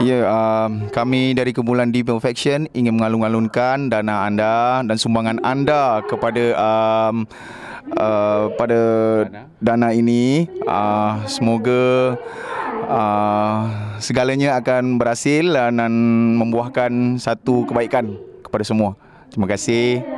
Ya, yeah, um, kami dari kumpulan Deep Perfection ingin mengalun-alunkan dana anda dan sumbangan anda kepada um, uh, pada dana ini. Uh, semoga uh, segalanya akan berhasil dan membuahkan satu kebaikan kepada semua. Terima kasih.